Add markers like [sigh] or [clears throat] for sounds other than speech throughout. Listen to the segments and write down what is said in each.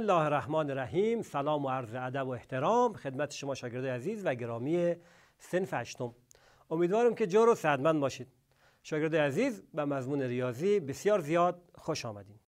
الله الرحمن الرحیم سلام و عرض ادب و احترام خدمت شما شاگردای عزیز و گرامی سنف هشتم امیدوارم که جور و سعدمند باشید شاگردای عزیز به مضمون ریاضی بسیار زیاد خوش آمدید.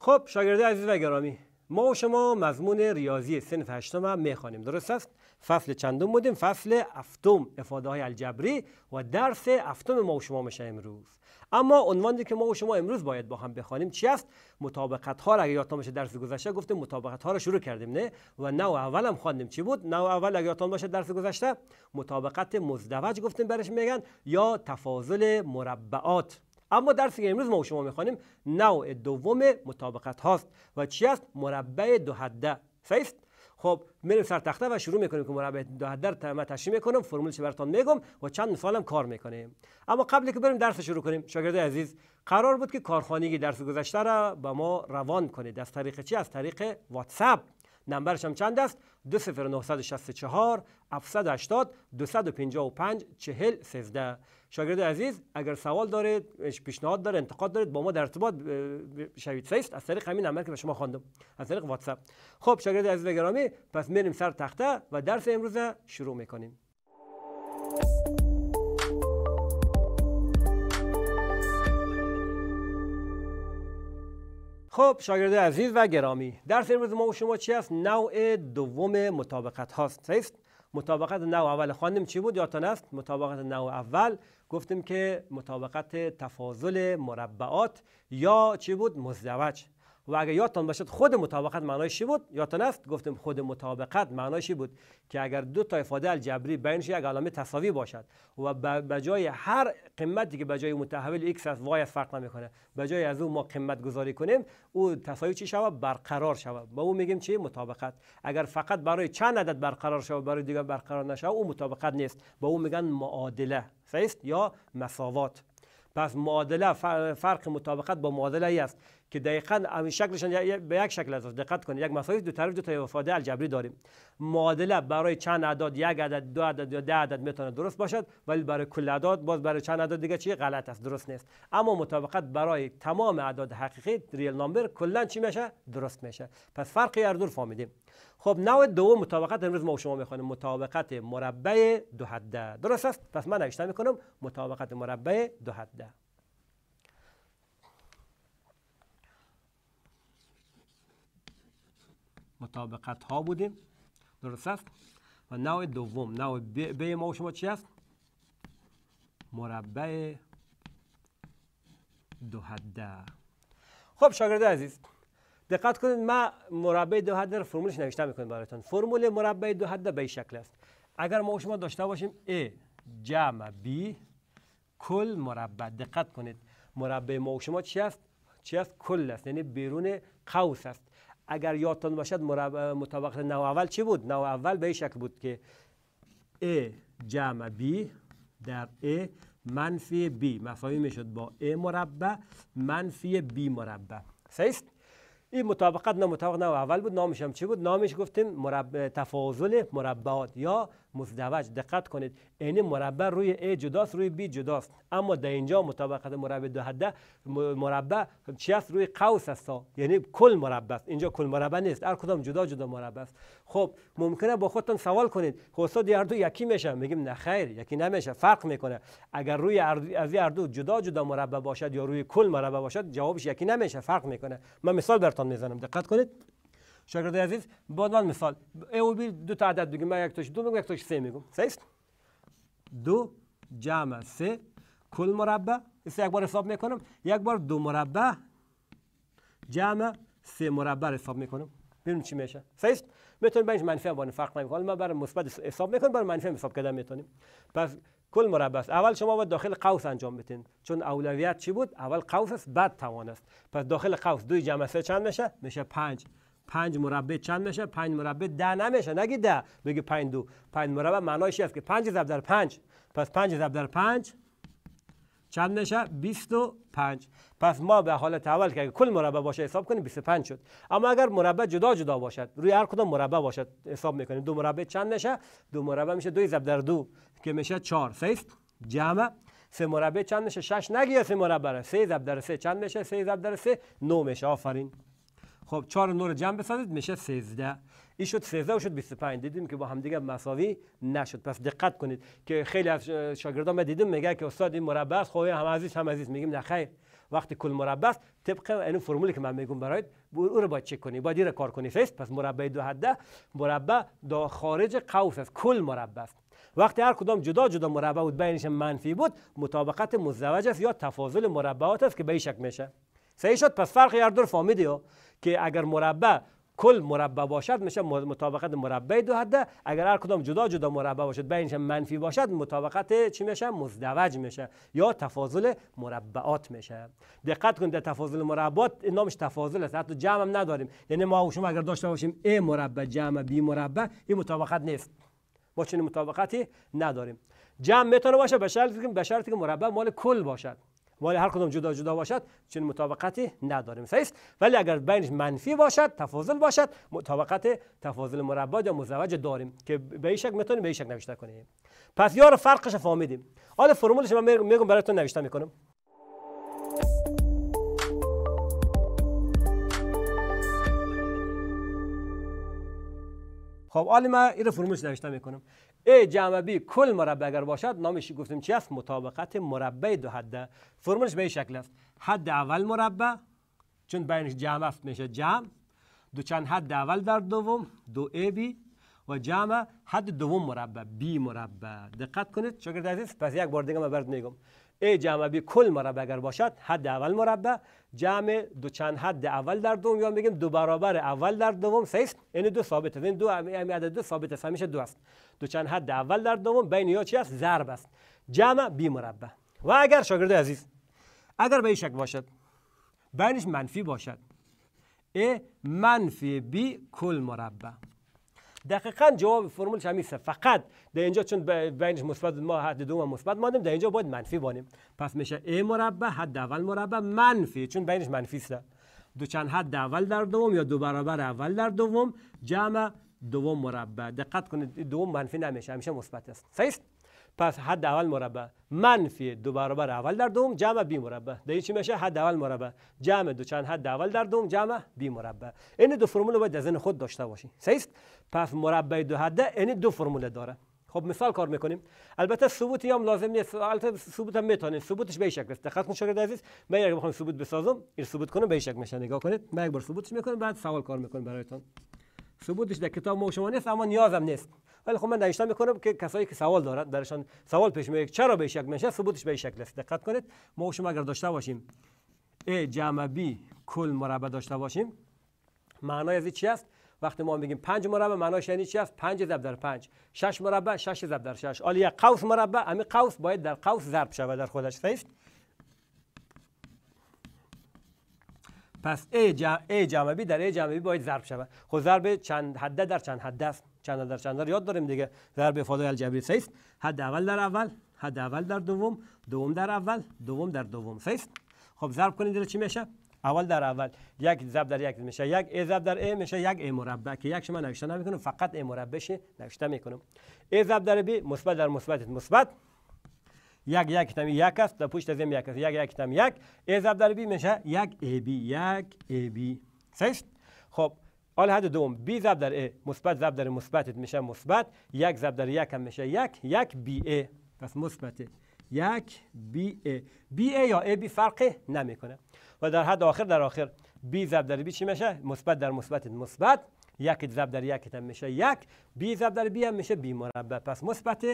خب شاگرده عزیز و گرامی ما و شما مضمون ریاضی سنف هشتم میخوانیم درست است فصل چندم بودیم فصل افتم. افاده های الجبری و درس افتم ما و شما میشه امروز اما عنوانی که ما و شما امروز باید با هم بخوانیم چی است مطابقت ها را اگر یادتان باشه درس گذشته گفتیم مطابقت ها را شروع کردیم نه و نو اول هم خواندیم چی بود نو اول اگر یادتان باشه درس گذشته مطابقت مزدوج گفتیم برش میگن یا تفاضل مربعات اما درسی که امروز ما شما میخوانیم نوع دوم مطابقت هاست و چی است مربع دو حده خب میریم سر تخته و شروع میکنیم که مربع دو حده رو تمام تشریح میکنم فرمولش براتون میگم و چند هم کار میکنیم اما قبل که بریم درس شروع کنیم شاگرد عزیز قرار بود که کارخانگی درس گذشته را به ما روان کنید از طریق چی از طریق واتساپ نمبرش هم چند است 20964 780 255 40 شاگرد عزیز اگر سوال دارید پیشنهاد دارید انتقاد دارید با ما در ارتباط شوید سیست از طریق همین عمل که به شما خواندم از طریق واتساپ خب شاگرد عزیز و گرامی پس میریم سر تخته و درس امروز شروع میکنیم خب شاگرد عزیز و گرامی درس امروز ما و شما چی است نوع دوم مطابقت هاست مطابقت نو اول خواندیم چی بود یادتان است مطابقت نو اول گفتیم که مطابقت تفاضل مربعات یا چی بود مزدوج و اگر یادتان باشد خود مطابقت معنایش چی بود یادتان نفت گفتیم خود مطابقت معنایش بود که اگر دو تا افاده الجبری بینش یک علامه تساوی باشد و به جای هر قیمتی که به جای متحول x از y از فرق نمیکنه به جای از او ما قیمت گذاری کنیم او تساوی چی شود برقرار شود به او میگیم چی مطابقت اگر فقط برای چند عدد برقرار شود برای دیگر برقرار نشود او مطابقت نیست به او میگن معادله صحیح یا مساوات پس معادله فرق مطابقت با معادله ای است که دقیقا همین شکلشان به یک شکل است دقت کنید یک مصاریف دو طرف دو تا افاده الجبری داریم معادله برای چند اعداد یک عدد دو عدد یا ده عدد میتونه درست باشد ولی برای کل اعداد باز برای چند عدد دیگه چی غلط است درست نیست اما مطابقت برای تمام اعداد حقیقی ریل نامبر کلا چی میشه درست میشه پس فرق هر دور فهمیدیم خب نوع دوم مطابقت امروز ما شما میخوانیم مطابقت مربع دو حده درست است پس من نوشته میکنم مطابقت مربع دو حده مطابقت ها بودیم درست است و نوع دوم نوع ب ما و شما چی است مربع دو حده خب شاگرده عزیز دقت کنید من مربع دو حده رو فرمولش نوشته میکنیم براتون فرمول مربع دو حده به شکل است اگر ما و شما داشته باشیم A جمع B کل مربع دقت کنید مربع ما و شما چی است چی است کل است یعنی بیرون قوس است اگر یادتان باشد مطابق نو اول چی بود؟ نو اول به این شکل بود که ا جمع B در A منفی B مفاهیم میشد با ا مربع منفی B مربع سیست؟ این مطابقت نه مطابق اول بود نامش هم چی بود نامش گفتیم مربع تفاضل مربعات یا مزدوج دقت کنید این مربع روی A جداست روی B جداست اما در اینجا مطابقت مربع دو حده مربع چی است روی قوس است یعنی کل مربع است اینجا کل مربع نیست هر کدام جدا جدا مربع است خب ممکنه با خودتون سوال کنید خب استاد هر دو یکی میشه میگیم نه خیر یکی نمیشه فرق میکنه اگر روی از هر دو جدا جدا مربع باشد یا روی کل مربع باشد جوابش یکی نمیشه فرق میکنه من مثال براتون میزنم دقت کنید شاگرد عزیز با عنوان مثال ا و بی دو تا عدد بگیم من یک تاش دو میگم یک تاش سه میگم صحیح دو جمع سه کل مربع سه یک بار حساب میکنم یک بار دو مربع جمع سه مربع حساب میکنم ببینیم چی میشه صحیح میتونیم بینش منفی هم فرق نمیکنه من برای مثبت حساب میکنم برای منفی هم حساب کردن میتونیم پس کل مربع است اول شما باید داخل قوس انجام بدین چون اولویت چی بود اول قوس است بعد توان است پس داخل قوس دو جمع سه چند میشه میشه 5 پنج مربع چند میشه پنج مربع ده نمیشه نگی ده بگی پنج دو پنج مربع معنایش است که پنج ضرب در پنج پس پنج ضرب در پنج چند میشه 25 پس ما به حالت اول که اگر کل مربع باشه حساب کنیم 25 شد اما اگر مربع جدا جدا باشد روی هر کدام مربع باشد حساب میکنیم دو مربع چند میشه دو مربع میشه 2 ضرب در دو که میشه 4 سه جمع سه مربع چند میشه 6 نگی سه مربع سه ضرب در 3 چند میشه 3 ضرب در 3 9 میشه آفرین خب 4 و 9 رو جمع بسازید میشه 13 این شد 13 و شد 25 دیدیم که با هم دیگه مساوی نشد پس دقت کنید که خیلی از شاگردان ما دیدیم میگه که استاد این مربع است خب هم عزیز هم عزیز میگیم نه خیر وقتی کل مربع است طبق این یعنی فرمولی که من میگم برایت او رو باید چک کنی باید این کار کنی فیست پس مربع دو حده مربع دا خارج قوس است کل مربع است وقتی هر کدام جدا جدا مربع بود بینش منفی بود مطابقت مزوج است یا تفاضل مربعات است که به شک میشه صحیح شد پس فرق یار دور فامیدیو که اگر مربع کل مربع باشد میشه مطابقت مربع دو حده اگر هر کدام جدا جدا مربع باشد بینش منفی باشد مطابقت چی میشه مزدوج میشه یا تفاضل مربعات میشه دقت کنید در تفاضل مربعات نامش تفاضل است حتی جمع هم نداریم یعنی ما اگر داشته باشیم a مربع جمع b مربع این مطابقت نیست ما چنین مطابقتی نداریم جمع میتونه باشه به شرطی که مربع مال کل باشد ولی هر کدام جدا جدا باشد چون مطابقتی نداریم. است ولی اگر بینش منفی باشد تفاضل باشد مطابقت تفاضل مربع یا مزوج داریم که به این شکل میتونیم به این نوشته کنیم پس یار فرقش فهمیدیم حالا فرمولش من میگم برایتون نوشته میکنم خب حالا من این فرمولش نوشته میکنم ای جمع بی کل مربع اگر باشد نامش گفتیم چی است مطابقت مربع دو حده فرمولش به این شکل است حد اول مربع چون بینش جمع است میشه جمع دو چند حد اول در دوم دو ای بی و جمع حد دوم مربع بی مربع دقت کنید شکر عزیز پس یک بار دیگه من برد میگم ای جمع بی کل مربع اگر باشد حد اول مربع جمع دو چند حد اول در دوم یا میگیم دو برابر اول در دوم است این یعنی دو ثابت این یعنی دو عدد دو ثابت است همیشه دو است دو چند حد اول در دوم بین یا چی است ضرب است جمع بی مربع و اگر شاگرد عزیز اگر به این باشد بینش منفی باشد ای منفی بی کل مربع دقیقا جواب فرمولش همیشه فقط در اینجا چون بینش مثبت ما حد دوم مثبت ماندیم در اینجا باید منفی بانیم پس میشه ای مربع حد اول مربع منفی چون بینش منفی است دو چند حد اول در دوم یا دو برابر اول در دوم جمع دوم مربع دقت کنید دوم منفی نمیشه همیشه مثبت است صحیح پس حد اول مربع منفی دو برابر اول در دوم جمع بی مربع در چی میشه حد اول مربع جمع دو چند حد اول در دوم جمع بی مربع این دو فرمول باید از خود داشته باشی است پس مربع دو حده این دو فرمول داره خب مثال کار میکنیم البته ثبوتی هم لازم نیست البته ثبوت هم میتونید ثبوتش به شکل است دقت کن عزیز من اگه بخوام ثبوت بسازم این ثبوت کنم به شکل میشه نگاه کنید من یک بار ثبوتش میکنم بعد سوال کار میکنم برایتان ثبوتش در کتاب ما شما نیست اما نیازم نیست ولی خب من نوشتم میکنم که کسایی که سوال دارن درشان سوال پیش میاد چرا به شک نشه ثبوتش به شکل است دقت کنید ما شما اگر داشته باشیم ا جمع بی کل مربع داشته باشیم معنای از چی است وقتی ما میگیم 5 مربع معناش یعنی چی است 5 ضرب در 5 6 مربع 6 ضرب در 6 حالا یک قوس مربع همین قوس باید در قوس ضرب شود در خودش صحیح پس ای, جمع ای بی در ای بی باید ضرب شود خب ضرب چند حده در چند حد است چند در چند در یاد داریم دیگه ضرب فاده الجبری سه است حد اول در اول حد اول در دوم دوم در اول دوم در دوم سه است خب ضرب کنید چه چی میشه اول در اول یک ضرب در یک میشه یک ای ضرب در ای میشه یک ای مربع که یک شما نوشته نمیکنم فقط ای شه نوشته میکنم ای ضرب در بی مثبت در مثبت مثبت یک یک تم یک است در پشت از یک است یک یک تم یک ای در بی میشه یک ای بی یک ای بی سیست خب حال حد دوم بی ضرب در ای مثبت ضرب در مثبتت میشه مثبت یک ضرب در یک هم میشه یک یک بی ای پس مثبت یک بی ای بی ای یا ای بی نمیکنه و در حد آخر در آخر بی ضرب در بی چی میشه مثبت در مثبت مثبت یک ضرب در یک هم میشه یک بی ضرب در بی هم میشه بی مربع پس مثبت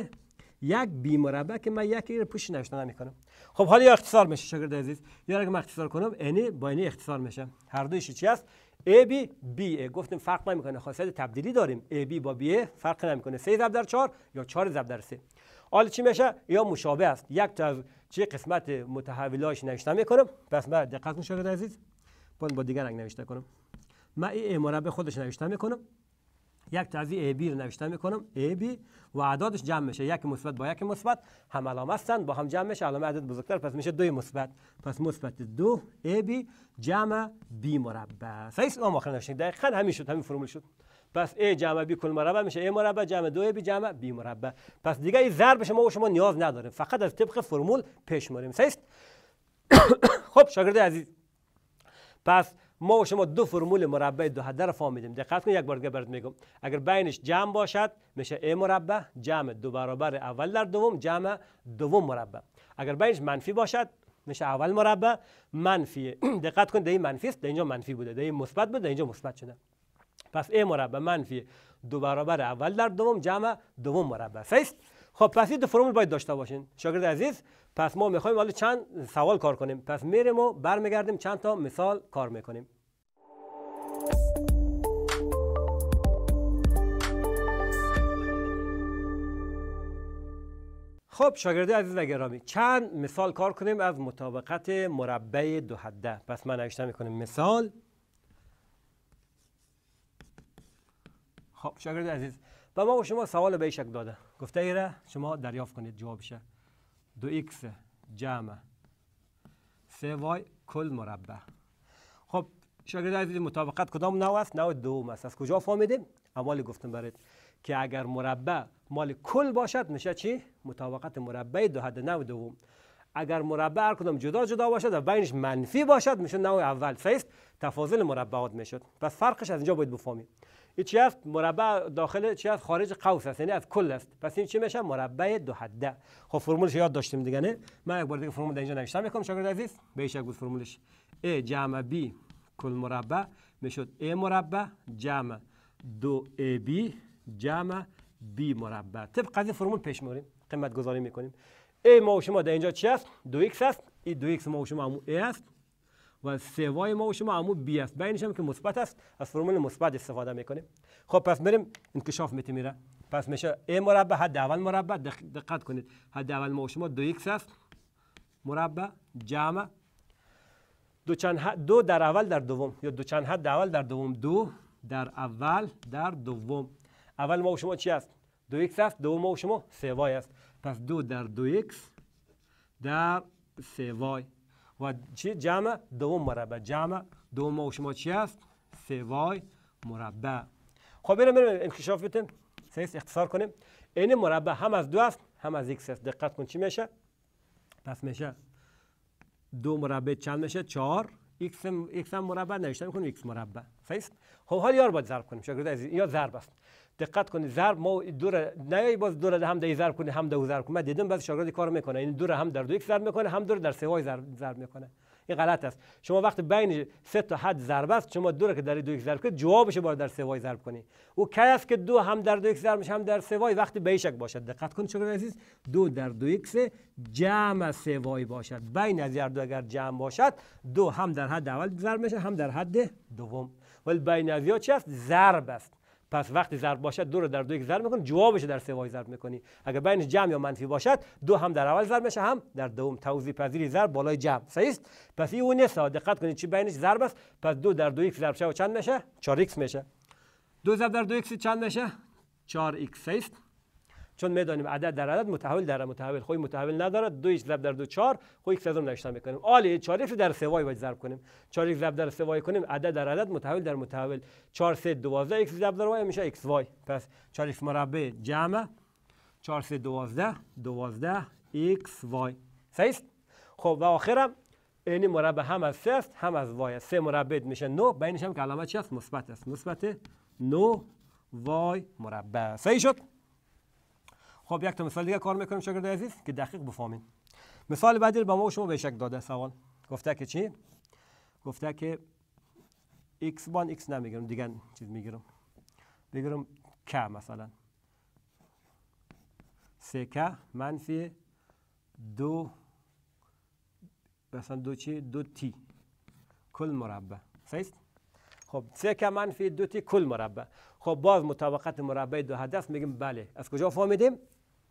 یک بی مربع که من یک رو پوش نوشته نمیکنم خب حالا یا اختصار میشه شاگرد عزیز یا اگه من اختصار کنم انی با انی اختصار میشه هر دویش چی است ای بی بی گفتیم فرق نمیکنه خاصیت خب، تبدیلی داریم ای بی با بی ای فرق نمیکنه سه ضرب در 4 یا 4 ضرب در 3 حالا چی میشه یا مشابه است یک تا چه قسمت متحولاش نوشته میکنم پس من دقت کن شاگرد عزیز با دیگر رنگ نوشته کنم من ای, ای مربع خودش نوشته میکنم یک ای بی رو نوشته میکنم بی و اعدادش جمع میشه یک مثبت با یک مثبت هم علامه هستند با هم جمع میشه علامه عدد بزرگتر پس میشه دو مثبت پس مثبت دو بی جمع بی مربع صحیح ما آخر نوشتیم دقیقا همین شد همین فرمول شد پس ای جمع بی کل مربع میشه ای مربع جمع دو بی جمع بی مربع پس دیگه این ضرب شما و شما نیاز نداریم فقط از طبق فرمول پیش میریم صحیح [coughs] خب شاگرد عزیز پس ما و شما دو فرمول مربع دو هدر فهمیدیم دقت کن یک بار دیگه برات میگم اگر بینش جمع باشد میشه a مربع جمع دو برابر اول در دوم جمع دوم مربع اگر بینش منفی باشد میشه اول مربع منفی [clears throat] دقت کن ده این منفی است اینجا منفی بوده ده این مثبت بوده اینجا مثبت شده پس a مربع منفی دو برابر اول در دوم جمع دوم مربع است خب پس این فرمول باید داشته باشین شاگرد عزیز پس ما میخوایم حالا چند سوال کار کنیم پس میریم و برمیگردیم چند تا مثال کار میکنیم خب شاگرده عزیز و گرامی چند مثال کار کنیم از مطابقت مربع دو حده پس من نوشته میکنیم مثال خب شاگرد عزیز و ما شما سوال به شک داده گفته ایره شما دریافت کنید جوابشه دو ایکس جمع سه کل مربع خب شاگرد عزیز مطابقت کدام نو است نو دوم است از کجا فهمیدیم اول گفتم برید که اگر مربع مال کل باشد میشه چی مطابقت مربع دو حد نو دوم اگر مربع هر کدام جدا جدا باشد و بینش منفی باشد میشه نو اول صحیح تفاضل مربعات میشد پس فرقش از اینجا باید بفهمیم این چی است مربع داخل چی است خارج قوس است یعنی از کل است پس این چی میشه مربع دو حده خب فرمولش یاد داشتیم دیگه نه من یک بار دیگه فرمول اینجا نوشتم میکنم شاگرد عزیز به این فرمولش a جمع b کل مربع میشد a مربع جمع دو ab جمع b مربع طبق قضیه فرمول پیش میبریم قیمت گذاری میکنیم a ما و شما در اینجا چی است 2x است این 2x ما و شما هم a است و سوای ما و شما عمو بی است بینش که مثبت است از فرمول مثبت استفاده میکنیم خب پس بریم انکشاف میتی میره پس میشه ای مربع حد اول مربع دقت کنید حد اول ما و شما دو ایکس است مربع جمع دو چند حد دو در اول در دوم یا دو چند حد اول در دوم دو در اول در دوم اول ما و شما چی است دو ایکس است دوم ما و شما سوای است پس دو در دو ایکس در سوای و چی جمع دوم مربع جمع دوم او شما چی است سه وای مربع خب بریم بریم انکشاف بتیم سیس اختصار کنیم این مربع هم از دو است هم از یک است دقت کن چی میشه پس میشه دو مربع چند میشه چهار x هم, مربع نوشته میکنیم x مربع سیس خب حال یار باید ضرب کنیم شاگرد عزیز یا ضرب است دقت کنید ضرب ما دور نیای باز دور هم ده ضرب کنه هم ده ضرب کنه دیدم بعضی شاگرد کار میکنه این دور هم در دو یک ضرب میکنه هم دور در سه های ضرب میکنه این غلط است شما وقتی بین سه تا حد ضرب است شما دور که در دو یک ضرب کنید جوابش باید در سه وای ضرب کنی او کی است که دو هم در دو یک ضرب هم در سه وای وقتی به شک باشد دقت کنید شاگرد عزیز دو در دو یک جمع سه وای باشد بین از دو اگر جمع باشد دو هم در حد اول ضرب میشه هم در حد دوم ولی بین از چی است ضرب است پس وقتی ضرب باشد دو رو در دو یک ضرب میکنی جوابش در سوای ضرب میکنی اگر بینش جمع یا منفی باشد دو هم در اول ضرب میشه هم در دوم توضیح پذیری ضرب بالای جمع صحیح است پس این نیست دقت کنید چی بینش ضرب است پس دو در دو یک ضرب شد چند میشه 4x میشه دو ضرب در دو یک چند میشه 4x است چون میدانیم عدد در عدد متحول در متحول خوی متحول ندارد دو ضرب در دو چهار خوی یک سوم نشتا میکنیم 4 چهار در سوای باید ضرب کنیم 4 یک ضرب در سوای کنیم عدد در عدد متحول در متحول چهار سه دوازده یک ضرب در وای میشه یک وای پس 4X مربع جمع چهار سه دوازده دوازده یک وای خب و آخرم اینی مربع هم از سه است هم از وای سه مربع میشه نو بینش هم که علامت مثبت است مثبت 9 وای مربع صحیح شد خب یک تا مثال دیگه کار میکنم شاگرد عزیز که دقیق بفهمین مثال بعدی به ما شما به شک داده سوال گفته که چی گفته که x بان x نمیگیرم دیگه چیز میگیرم بگیرم k مثلا سه k منفی دو مثلا دو چی دو تی کل مربع صحیح خب سه که منفی دو تی کل مربع خب باز مطابقت مربع دو هدف میگیم بله از کجا فهمیدیم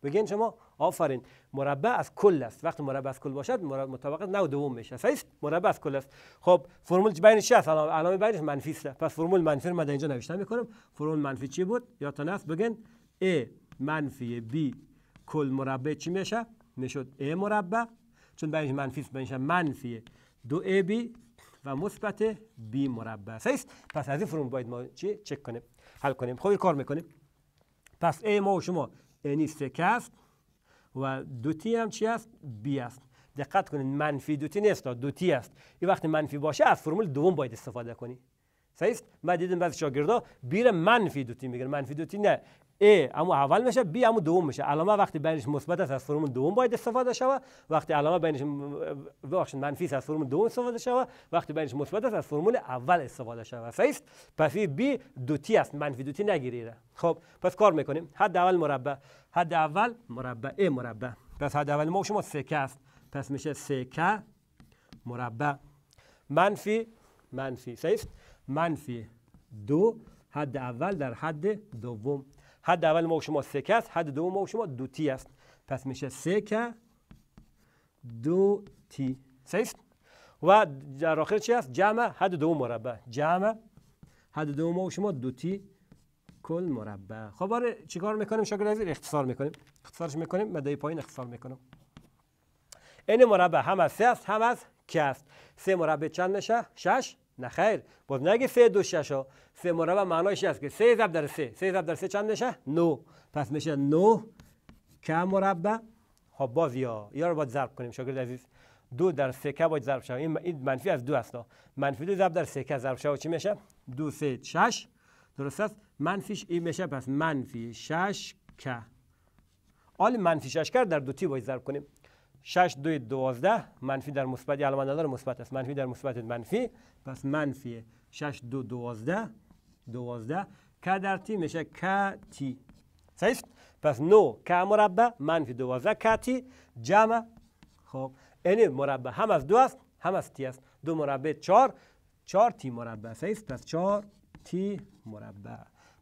بگین شما آفرین مربع از کل است وقتی مربع از کل باشد مطابق نو دوم میشه صحیح مربع از کل است خب فرمول بین چی است علامه بینش منفی است پس فرمول منفی رو من اینجا نوشته میکنم فرمول منفی چی بود یا هست بگین a منفی b کل مربع چی میشه میشد a مربع چون بینش منفی است بینش منفی دو بی و مثبت بی مربع صحیح پس از این فرمول باید ما چی چک کنیم حل کنیم خب کار میکنیم پس a ما و شما یعنی است و دوتی هم چی است بی است دقت کنید منفی دوتی نیست دوتی است این وقتی منفی باشه از فرمول دوم باید استفاده کنی صحیح است من دیدم بعضی شاگردا بیره منفی دوتی میگن منفی دوتی نه A اما اول میشه بی، امو دوم میشه علامه وقتی بینش مثبت است از فرم دوم باید استفاده شود وقتی علامه بینش ببخشید منفی است از فرم دوم استفاده شود وقتی بینش مثبت است از فرمول اول استفاده شود صحیح پس B دوتی است منفی دوتی نگیریده خب پس کار میکنیم حد اول مربع حد اول مربع ای مربع پس حد اول ما شما سکه است پس میشه سکه مربع منفی منفی صحیح منفی دو حد اول در حد دوم حد اول ما و شما سکه است حد دوم ما شما دو تی است پس میشه سکه دو تی است و در آخر چی است جمع حد دوم مربع جمع حد دوم ما شما دو تی کل مربع خب آره چیکار میکنیم شاگرد عزیز اختصار میکنیم اختصارش میکنیم مدای پایین اختصار میکنم این مربع هم از سه است هم از که است سه مربع چند میشه شش نه خیر باز نگه سه دو شش ها سه مربع معنایش است که سه ضرب در سه سه ضرب در سه چند میشه نو پس میشه نو که مربع ها خب باز یا یا رو باید ضرب کنیم شاگرد عزیز دو در سه که باید ضرب شود این منفی از دو است منفی دو ضرب در سه که ضرب شود چی میشه دو سه شش درست است منفیش این میشه پس منفی شش که آل منفی شش کرد در تی باید ضرب کنیم 6 2 12 منفی در مثبت علامت نداره مثبت است منفی در مثبت منفی پس منفی 6 2 12 12 که در تی میشه که تی صحیح پس نو که مربع منفی 12 که تی جمع خب این یعنی مربع هم از دو است هم از تی است دو مربع 4 4 تی مربع صحیح پس 4 تی مربع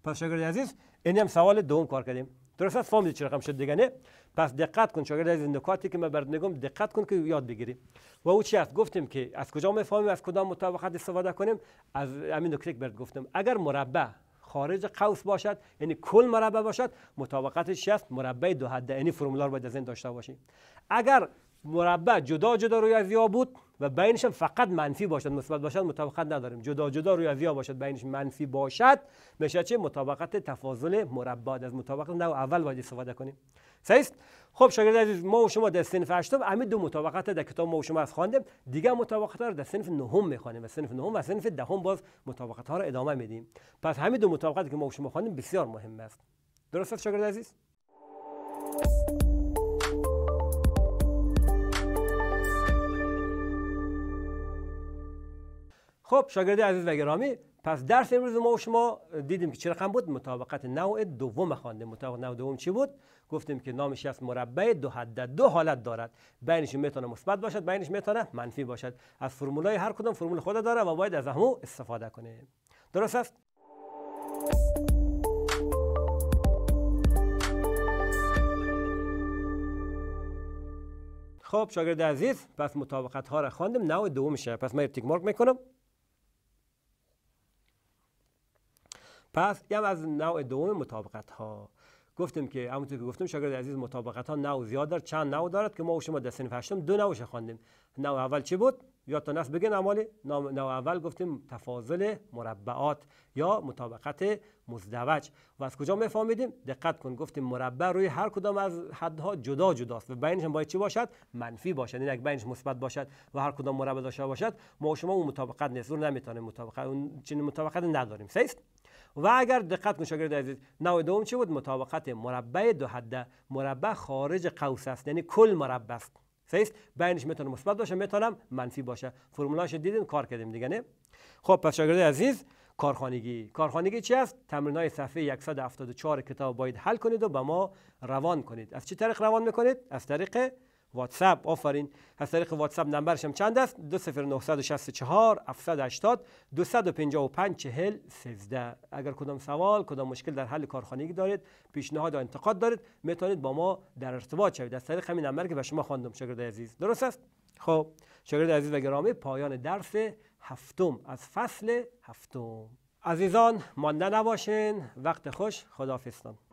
پس شاگرد عزیز این یعنی هم سوال دوم کار کردیم درست است فهمیدید چه رقم شد دیگه نه پس دقت کن شاگرد از نکاتی که ما برات میگم دقت کن که یاد بگیری و او چی است گفتیم که از کجا میفهمیم از کدام مطابقت استفاده کنیم از همین نکته که برات گفتم اگر مربع خارج قوس باشد یعنی کل مربع باشد مطابقتش چی است مربع دو حده یعنی فرمولار باید از این داشته باشی اگر مربع جدا جدا روی از بود و بینش فقط منفی باشد مثبت باشد مطابقت نداریم جدا جدا روی از باشد بینش منفی باشد میشه چه مطابقت تفاضل مربع از مطابقت نه اول باید استفاده کنیم سیست خب شاگرد عزیز ما و شما در سنف هشتم همه دو مطابقت در کتاب ما و شما از خواندیم دیگه مطابقت ها رو در سنف نهم میخوانیم و سنف نهم و سنف دهم باز مطابقت ها رو ادامه میدیم پس همه دو مطابقت که ما و شما خواندیم بسیار مهم است درست است شاگرد عزیز خب شاگرد عزیز و گرامی پس درس امروز ما و شما دیدیم که چه رقم بود مطابقت نوع دوم خواندیم مطابقت نوع دوم چی بود گفتیم که نامش از مربع دو حد دو حالت دارد بینش میتونه مثبت باشد بینش میتونه منفی باشد از فرمولای هر کدام فرمول خود داره و باید از همو استفاده کنه. درست است خب شاگرد عزیز پس مطابقت ها را خواندیم نوع دوم پس من تیک مارک میکنم پس یه از نوع دوم مطابقت ها گفتیم که همونطور که گفتم شاگرد عزیز مطابقت ها نوع زیاد دارد چند نوع دارد که ما و شما در سنف هشتم دو نوعش خواندیم نوع اول چی بود تا هست بگین اعمال نوع اول گفتیم تفاضل مربعات یا مطابقت مزدوج و از کجا میفهمیدیم دقت کن گفتیم مربع روی هر کدام از حدها جدا جداست و بینش باید چی باشد منفی باشد این یعنی اگه بینش مثبت باشد و هر کدام مربع داشته باشد ما و شما اون مطابقت نیست رو نمیتونیم مطابقت اون چنین مطابقت نداریم سیست و اگر دقت کن شاگرد عزیز نوع دوم چه بود مطابقت مربع دو حده مربع خارج قوس است یعنی کل مربع است فیس بینش میتونه مثبت باشه میتونم منفی باشه فرمولاش دیدین کار کردیم دیگه نه خب پس شاگرد عزیز کارخانگی کارخانگی چی است تمرین های صفحه 174 کتاب باید حل کنید و به ما روان کنید از چه طریق روان میکنید از طریق واتساپ آفرین از طریق واتساپ نمبرش هم چند است 20964 780 255 40 13 اگر کدام سوال کدام مشکل در حل کارخانگی دارید پیشنهاد و انتقاد دارید میتونید با ما در ارتباط شوید از طریق همین نمبر که به شما خواندم شاگرد عزیز درست است خب شاگرد عزیز و گرامی پایان درس هفتم از فصل هفتم عزیزان مانده نباشین وقت خوش خداحافظتان